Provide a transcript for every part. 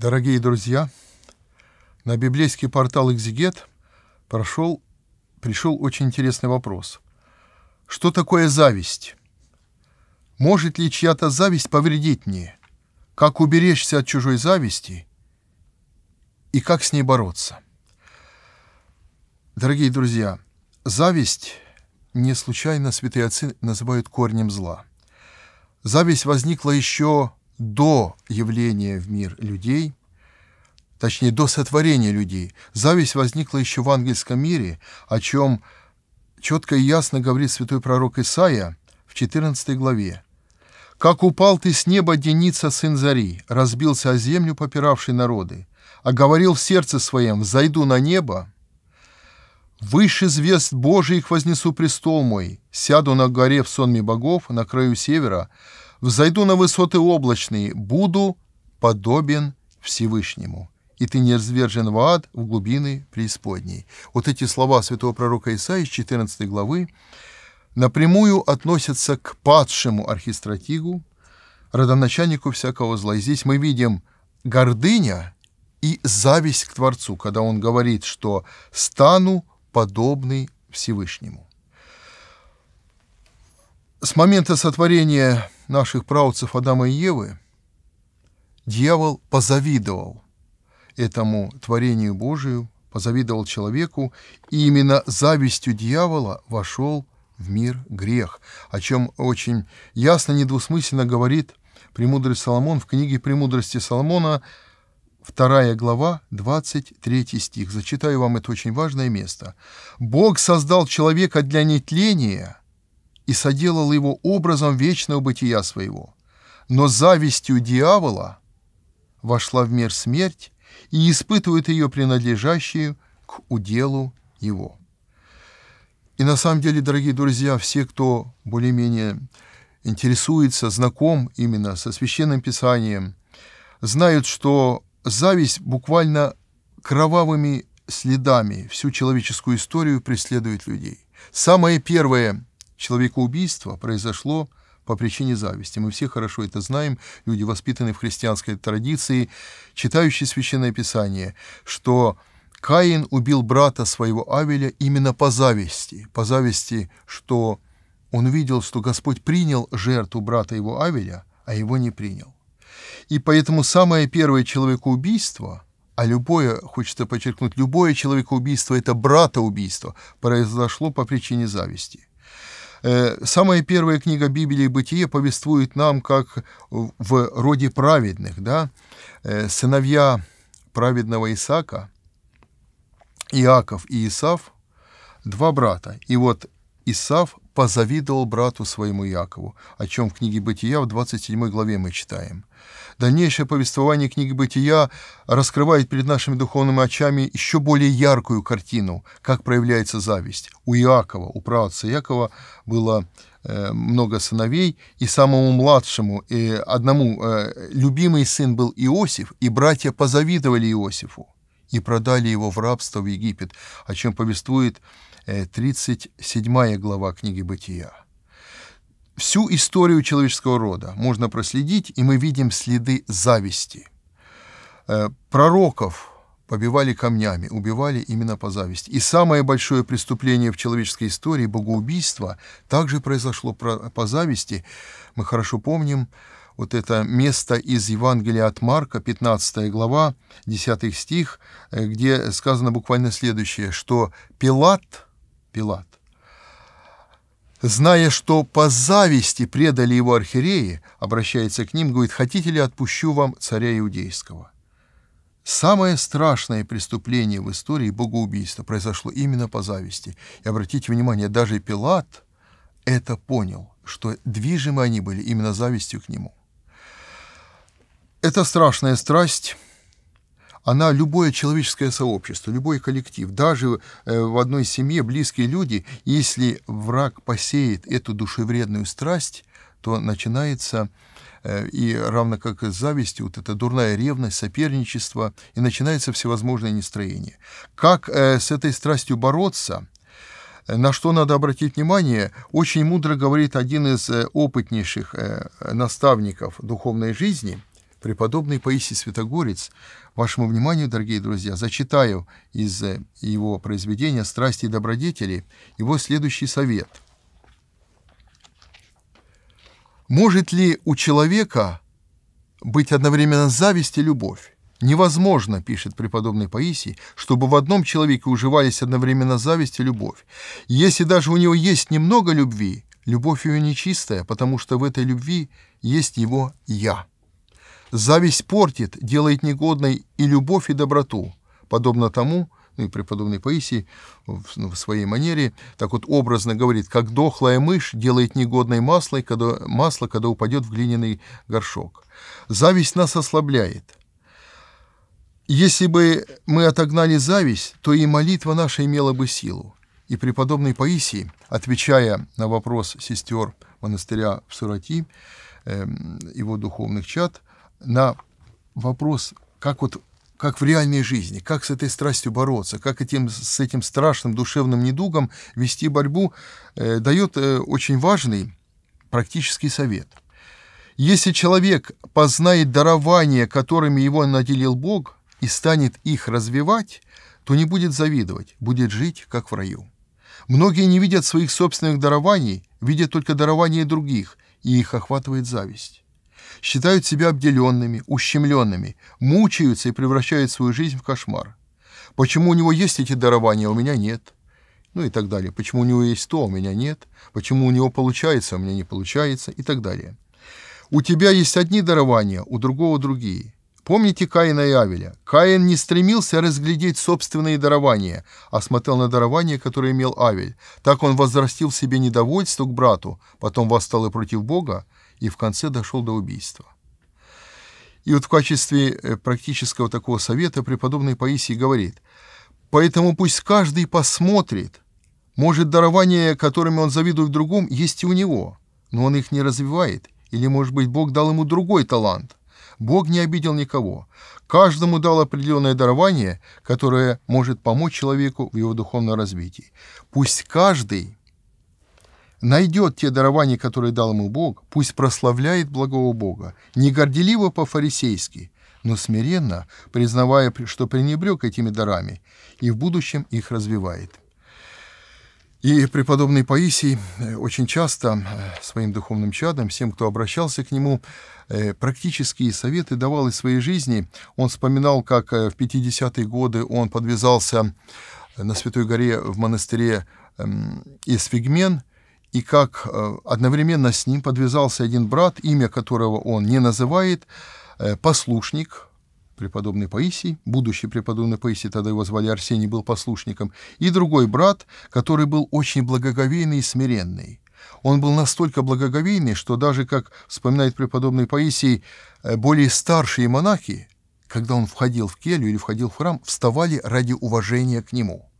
Дорогие друзья, на библейский портал «Экзигет» прошел, пришел очень интересный вопрос. Что такое зависть? Может ли чья-то зависть повредить мне? Как уберечься от чужой зависти? И как с ней бороться? Дорогие друзья, зависть не случайно святые отцы называют корнем зла. Зависть возникла еще до явления в мир людей, точнее, до сотворения людей. Зависть возникла еще в ангельском мире, о чем четко и ясно говорит святой пророк Исаия в 14 главе. «Как упал ты с неба, Деница, сын Зари, разбился о землю, попиравший народы, а говорил в сердце своем, зайду на небо, «Выше звезд Божиих вознесу престол мой, сяду на горе в сонме богов, на краю севера, Взойду на высоты облачные, буду подобен Всевышнему, и ты не развержен в ад, в глубины преисподней». Вот эти слова святого пророка Исаии из 14 главы напрямую относятся к падшему архистратигу, родоначальнику всякого зла. И здесь мы видим гордыня и зависть к Творцу, когда он говорит, что «стану подобный Всевышнему». С момента сотворения наших праотцев Адама и Евы дьявол позавидовал этому творению Божию, позавидовал человеку, и именно завистью дьявола вошел в мир грех, о чем очень ясно, недвусмысленно говорит премудрость Соломон в книге «Премудрости Соломона», 2 глава, 23 стих. Зачитаю вам это очень важное место. «Бог создал человека для нетления, и соделал его образом вечного бытия своего. Но завистью дьявола вошла в мир смерть и испытывает ее принадлежащую к уделу его. И на самом деле, дорогие друзья, все, кто более-менее интересуется, знаком именно со Священным Писанием, знают, что зависть буквально кровавыми следами всю человеческую историю преследует людей. Самое первое – Человекоубийство произошло по причине зависти. Мы все хорошо это знаем, люди, воспитанные в христианской традиции, читающие Священное Писание, что Каин убил брата своего Авеля именно по зависти, по зависти, что он видел, что Господь принял жертву брата его Авеля, а его не принял. И поэтому самое первое человекоубийство, а любое, хочется подчеркнуть, любое человекоубийство – это братоубийство, произошло по причине зависти. Э, самая первая книга Библии «Бытие» повествует нам, как в роде праведных, да, э, сыновья праведного Исаака, Иаков и Исав, два брата. И вот Исав позавидовал брату своему Якову, о чем в книге «Бытия» в 27 главе мы читаем. Дальнейшее повествование книги «Бытия» раскрывает перед нашими духовными очами еще более яркую картину, как проявляется зависть. У Иакова, у праотца Якова было э, много сыновей, и самому младшему, и одному э, любимый сын был Иосиф, и братья позавидовали Иосифу и продали его в рабство в Египет, о чем повествует 37 э, глава книги «Бытия». Всю историю человеческого рода можно проследить, и мы видим следы зависти. Э, пророков побивали камнями, убивали именно по зависти. И самое большое преступление в человеческой истории, богоубийство, также произошло по зависти. Мы хорошо помним, вот это место из Евангелия от Марка, 15 глава, 10 стих, э, где сказано буквально следующее, что Пилат Пилат. Зная, что по зависти предали его архиереи, обращается к ним, говорит, «Хотите ли отпущу вам царя иудейского?» Самое страшное преступление в истории богоубийства произошло именно по зависти. И обратите внимание, даже Пилат это понял, что движимы они были именно завистью к нему. Это страшная страсть – она любое человеческое сообщество, любой коллектив, даже э, в одной семье близкие люди, если враг посеет эту душевредную страсть, то начинается э, и равно как и зависть, вот эта дурная ревность, соперничество, и начинается всевозможное нестроение. Как э, с этой страстью бороться? На что надо обратить внимание, очень мудро говорит один из опытнейших наставников духовной жизни – преподобный Паисий Святогорец. Вашему вниманию, дорогие друзья, зачитаю из э, его произведения «Страсти и добродетели» его следующий совет. Может ли у человека быть одновременно зависть и любовь? Невозможно, пишет преподобный Паисий, чтобы в одном человеке уживались одновременно зависть и любовь. Если даже у него есть немного любви, любовь ее нечистая, потому что в этой любви есть его «я». Зависть портит, делает негодной и любовь, и доброту, подобно тому, ну и преподобный Паисий в, ну, в своей манере так вот образно говорит, как дохлая мышь делает негодной масло, когда, масло, когда упадет в глиняный горшок. Зависть нас ослабляет. Если бы мы отогнали зависть, то и молитва наша имела бы силу. И преподобный Паисий, отвечая на вопрос сестер монастыря в Сурати, эм, его духовных чад, на вопрос, как вот как в реальной жизни, как с этой страстью бороться, как этим, с этим страшным душевным недугом вести борьбу, э, дает э, очень важный практический совет. Если человек познает дарования, которыми его наделил Бог, и станет их развивать, то не будет завидовать, будет жить, как в раю. Многие не видят своих собственных дарований, видят только дарования других, и их охватывает зависть считают себя обделенными, ущемленными, мучаются и превращают свою жизнь в кошмар. Почему у него есть эти дарования, а у меня нет? Ну и так далее. Почему у него есть то, а у меня нет? Почему у него получается, а у меня не получается? И так далее. У тебя есть одни дарования, у другого другие. Помните Каина и Авеля? Каин не стремился разглядеть собственные дарования, а смотрел на дарования, которые имел Авель. Так он возрастил в себе недовольство к брату, потом восстал и против Бога, и в конце дошел до убийства. И вот в качестве э, практического такого совета преподобный Паисий говорит, «Поэтому пусть каждый посмотрит, может, дарования, которыми он завидует другому, есть и у него, но он их не развивает, или, может быть, Бог дал ему другой талант. Бог не обидел никого. Каждому дал определенное дарование, которое может помочь человеку в его духовном развитии. Пусть каждый найдет те дарования, которые дал ему Бог, пусть прославляет благого Бога, не горделиво по-фарисейски, но смиренно, признавая, что пренебрег этими дарами, и в будущем их развивает. И преподобный Паисий э, очень часто э, своим духовным чадом, всем, кто обращался к нему, э, практические советы давал из своей жизни. Он вспоминал, как в 50-е годы он подвязался на Святой горе в монастыре эм, Эсфигмен – и как э, одновременно с ним подвязался один брат, имя которого он не называет, э, послушник, преподобный Паисий, будущий преподобный Паисий, тогда его звали Арсений, был послушником, и другой брат, который был очень благоговейный и смиренный. Он был настолько благоговейный, что даже, как вспоминает преподобный Паисий, э, более старшие монахи, когда он входил в келью или входил в храм, вставали ради уважения к нему.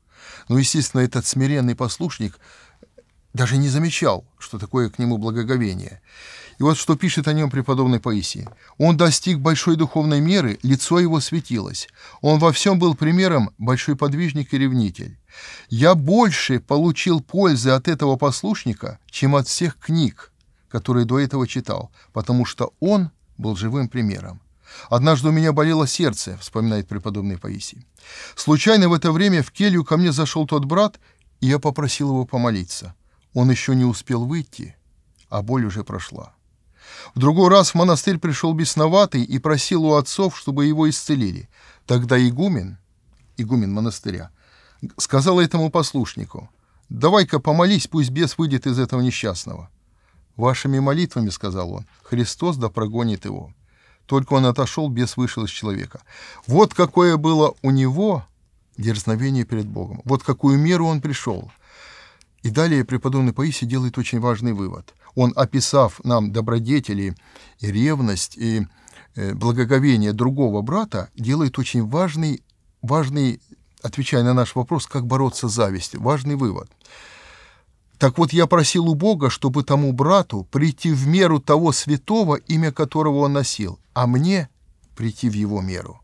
Но, ну, естественно, этот смиренный послушник – даже не замечал, что такое к нему благоговение. И вот что пишет о нем преподобный Паисий. «Он достиг большой духовной меры, лицо его светилось. Он во всем был примером большой подвижник и ревнитель. Я больше получил пользы от этого послушника, чем от всех книг, которые до этого читал, потому что он был живым примером. «Однажды у меня болело сердце», — вспоминает преподобный Паисий. «Случайно в это время в келью ко мне зашел тот брат, и я попросил его помолиться». Он еще не успел выйти, а боль уже прошла. В другой раз в монастырь пришел бесноватый и просил у отцов, чтобы его исцелили. Тогда игумен, игумен монастыря, сказал этому послушнику, «Давай-ка помолись, пусть бес выйдет из этого несчастного». «Вашими молитвами, — сказал он, — Христос да прогонит его». Только он отошел, бес вышел из человека. Вот какое было у него дерзновение перед Богом. Вот какую меру он пришел. И далее преподобный Паисий делает очень важный вывод. Он, описав нам добродетели и ревность, и э, благоговение другого брата, делает очень важный, важный, отвечая на наш вопрос, как бороться с завистью, важный вывод. Так вот, я просил у Бога, чтобы тому брату прийти в меру того святого, имя которого он носил, а мне прийти в его меру.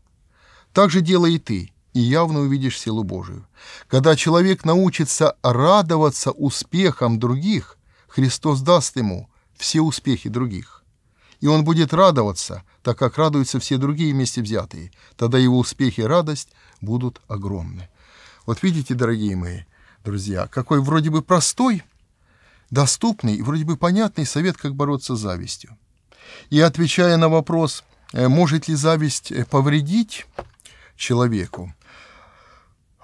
Так же делай и ты и явно увидишь силу Божию. Когда человек научится радоваться успехам других, Христос даст ему все успехи других. И он будет радоваться, так как радуются все другие вместе взятые. Тогда его успехи и радость будут огромны. Вот видите, дорогие мои друзья, какой вроде бы простой, доступный и вроде бы понятный совет, как бороться с завистью. И отвечая на вопрос, э, может ли зависть э, повредить человеку,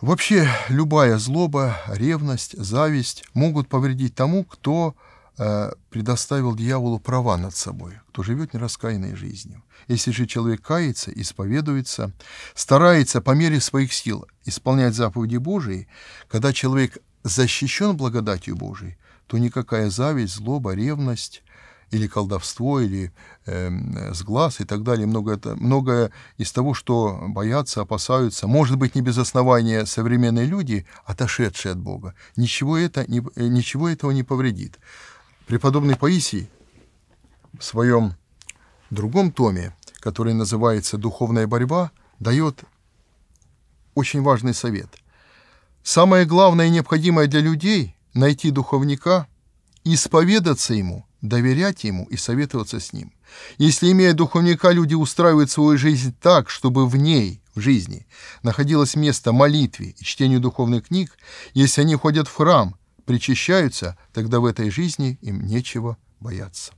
Вообще любая злоба, ревность, зависть могут повредить тому, кто э, предоставил дьяволу права над собой, кто живет нераскаянной жизнью. Если же человек кается, исповедуется, старается по мере своих сил исполнять заповеди Божии, когда человек защищен благодатью Божией, то никакая зависть, злоба, ревность, или колдовство, или э, эм, сглаз и так далее. Многое, многое из того, что боятся, опасаются, может быть, не без основания современные люди, отошедшие от Бога. Ничего, это, не, э, ничего этого не повредит. Преподобный Паисий в своем другом томе, который называется «Духовная борьба», дает очень важный совет. Самое главное и необходимое для людей – найти духовника, исповедаться ему – доверять ему и советоваться с ним. Если, имея духовника, люди устраивают свою жизнь так, чтобы в ней, в жизни, находилось место молитве и чтению духовных книг, если они ходят в храм, причащаются, тогда в этой жизни им нечего бояться.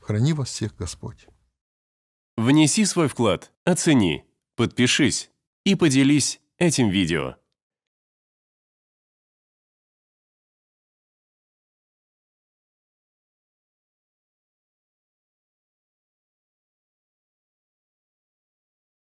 Храни вас всех Господь. Внеси свой вклад, оцени, подпишись и поделись этим видео.